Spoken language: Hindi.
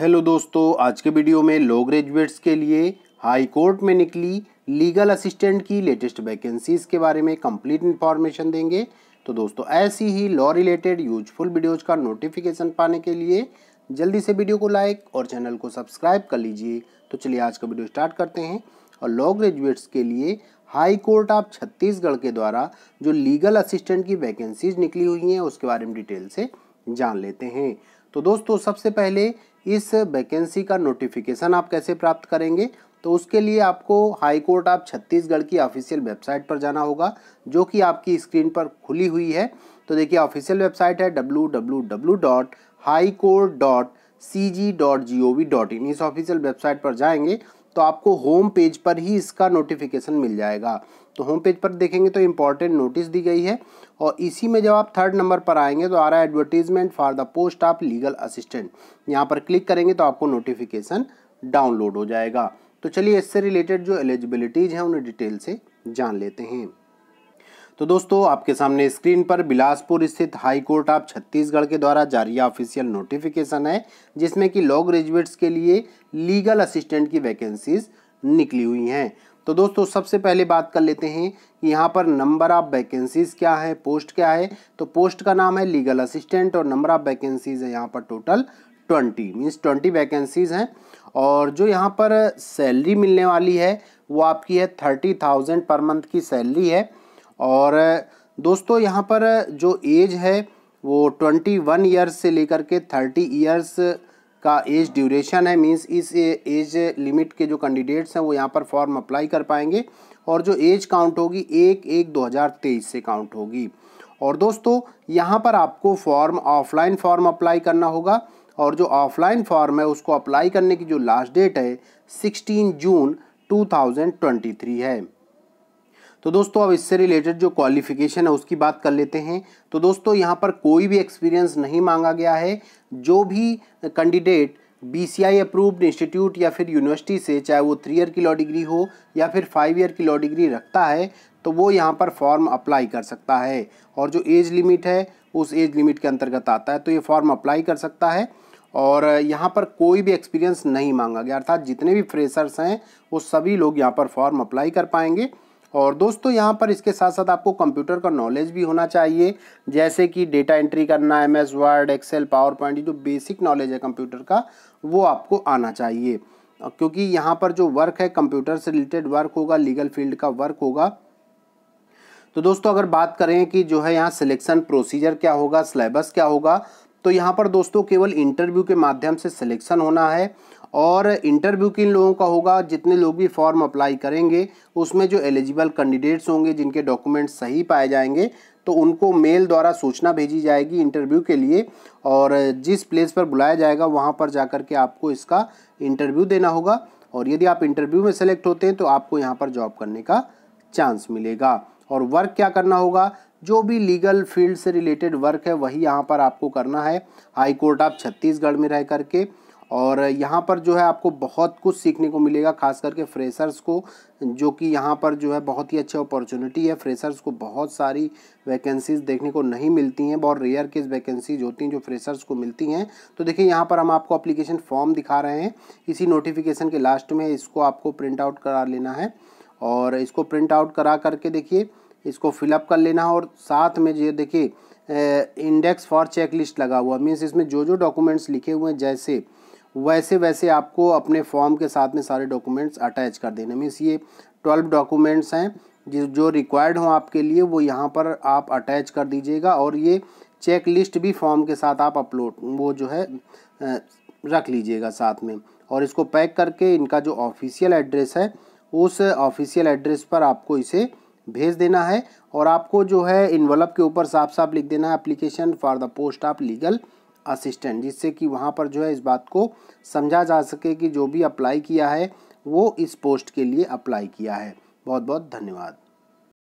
हेलो दोस्तों आज के वीडियो में लो ग्रेजुएट्स के लिए हाई कोर्ट में निकली लीगल असिस्टेंट की लेटेस्ट वैकेंसीज के बारे में कंप्लीट इन्फॉर्मेशन देंगे तो दोस्तों ऐसी ही लॉ रिलेटेड यूजफुल वीडियोज का नोटिफिकेशन पाने के लिए जल्दी से वीडियो को लाइक और चैनल को सब्सक्राइब कर लीजिए तो चलिए आज का वीडियो स्टार्ट करते हैं और लॉ ग्रेजुएट्स के लिए हाई कोर्ट ऑफ छत्तीसगढ़ के द्वारा जो लीगल असिस्टेंट की वैकेंसीज निकली हुई हैं उसके बारे में डिटेल से जान लेते हैं तो दोस्तों सबसे पहले इस वैकेंसी का नोटिफिकेशन आप कैसे प्राप्त करेंगे तो उसके लिए आपको हाई कोर्ट ऑफ छत्तीसगढ़ की ऑफिशियल वेबसाइट पर जाना होगा जो कि आपकी स्क्रीन पर खुली हुई है तो देखिए ऑफिशियल वेबसाइट है W W W dot high court dot C G dot G O V dot in इस ऑफिशियल वेबसाइट पर जाएंगे तो आपको होम पेज पर ही इसका नोटिफिकेशन मिल जाएगा तो होम पेज पर देखेंगे तो इम्पॉर्टेंट नोटिस दी गई है और इसी में जब आप थर्ड नंबर पर आएंगे तो आ रहा है advertisement for the post of legal assistant यहाँ पर क्लिक करेंगे तो आपको नोटिफिकेशन डाउनलोड हो जाएगा तो चलिए इससे रिलेटेड जो एलिजिबिलिटीज़ हैं उन्हें डिटेल से जान लेते हैं तो दोस्तों आपके सामने स्क्रीन पर बिलासपुर स्थित हाई कोर्ट ऑफ छत्तीसगढ़ के द्वारा जारी ऑफिशियल नोटिफिकेशन है जिसमें कि लॉ ग्रेजुएट्स के लिए लीगल असिस्टेंट की वैकेंसीज निकली हुई हैं तो दोस्तों सबसे पहले बात कर लेते हैं कि यहाँ पर नंबर ऑफ वैकेंसीज क्या है पोस्ट क्या है तो पोस्ट का नाम है लीगल असिस्टेंट और नंबर ऑफ वैकेंसीज है यहाँ पर total twenty means twenty vacancies हैं और जो यहाँ पर सैलरी मिलने वाली है वो आपकी है थर्टी थाउजेंड पर मंथ की सैलरी है और दोस्तों यहाँ पर जो एज है वो ट्वेंटी वन ईयर्स से लेकर के थर्टी ईयर्स का एज ड्यूरेशन है मींस इस एज लिमिट के जो कैंडिडेट्स हैं वो यहाँ पर फॉर्म अप्लाई कर पाएंगे और जो एज काउंट होगी एक एक 2023 से काउंट होगी और दोस्तों यहाँ पर आपको फॉर्म ऑफलाइन फॉर्म अप्लाई करना होगा और जो ऑफलाइन फॉर्म है उसको अप्लाई करने की जो लास्ट डेट है 16 जून 2023 है तो दोस्तों अब इससे रिलेटेड जो क्वालिफिकेशन है उसकी बात कर लेते हैं तो दोस्तों यहाँ पर कोई भी एक्सपीरियंस नहीं मांगा गया है जो भी candidate B C I approved institute या फिर यूनिवर्सिटी से चाहे वो थ्री ईयर की लॉ डिग्री हो या फिर फाइव ईयर की लॉ डिग्री रखता है तो वो यहाँ पर फॉर्म अप्लाई कर सकता है और जो एज लिमिट है उस एज लिमिट के अंतर्गत आता है तो ये फॉर्म अप्लाई कर सकता है और यहाँ पर कोई भी एक्सपीरियंस नहीं मांगा गया अर्थात जितने भी फ्रेशर्स हैं वो सभी लोग यहाँ पर फॉर्म अप्लाई कर पाएंगे और दोस्तों यहाँ पर इसके साथ साथ आपको कंप्यूटर का नॉलेज भी होना चाहिए जैसे कि डेटा एंट्री करना M S Word Excel PowerPoint जो बेसिक नॉलेज है कंप्यूटर का वो आपको आना चाहिए क्योंकि यहाँ पर जो वर्क है कंप्यूटर से रिलेटेड वर्क होगा लीगल फील्ड का वर्क होगा तो दोस्तों अगर बात करें कि जो है यहाँ सिलेक्शन प्रोसीजर क्या होगा सिलेबस क्या होगा तो यहाँ पर दोस्तों केवल इंटरव्यू के माध्यम से सिलेक्शन होना है और इंटरव्यू किन लोगों का होगा जितने लोग भी फॉर्म अप्लाई करेंगे उसमें जो एलिजिबल कैंडिडेट्स होंगे जिनके डॉक्यूमेंट्स सही पाए जाएंगे तो उनको मेल द्वारा सूचना भेजी जाएगी इंटरव्यू के लिए और जिस प्लेस पर बुलाया जाएगा वहाँ पर जा के आपको इसका इंटरव्यू देना होगा और यदि आप इंटरव्यू में सेलेक्ट होते हैं तो आपको यहाँ पर जॉब करने का चांस मिलेगा और वर्क क्या करना होगा जो भी लीगल फील्ड से रिलेटेड वर्क है वही यहाँ पर आपको करना है हाई कोर्ट आप छत्तीसगढ़ में रह करके और यहाँ पर जो है आपको बहुत कुछ सीखने को मिलेगा खास करके फ्रेशर्स को जो कि यहाँ पर जो है बहुत ही अच्छी अपॉर्चुनिटी है फ्रेशर्स को बहुत सारी वैकेंसीज़ देखने को नहीं मिलती हैं बहुत रेयर केस वैकेंसीज होती हैं जो फ्रेशर्स को मिलती हैं तो देखिए यहाँ पर हम आपको अप्लीकेशन फॉर्म दिखा रहे हैं इसी नोटिफिकेशन के लास्ट में इसको आपको प्रिंट आउट करा लेना है और इसको प्रिंट आउट करा करके देखिए इसको फिलअप कर लेना है और साथ में जो देखिए इंडेक्स फॉर चेक लिस्ट लगा हुआ मीन्स इसमें जो जो डॉक्यूमेंट्स लिखे हुए हैं जैसे वैसे वैसे आपको अपने फॉर्म के साथ में सारे डॉक्यूमेंट्स अटैच कर देने मीन्स ये ट्वेल्व डॉक्यूमेंट्स हैं जिस जो रिक्वायर्ड हों आपके लिए वो यहाँ पर आप अटैच कर दीजिएगा और ये चेक लिस्ट भी फॉर्म के साथ आप अपलोड वो जो है रख लीजिएगा साथ में और इसको पैक करके इनका जो ऑफिशियल एड्रेस है उस ऑफिशियल एड्रेस पर आपको इसे भेज देना है और आपको जो है इन्वलप के ऊपर साफ साफ लिख देना है application for the post of legal assistant जिससे कि वहाँ पर जो है इस बात को समझा जा सके कि जो भी अप्लाई किया है वो इस पोस्ट के लिए अप्लाई किया है बहुत बहुत धन्यवाद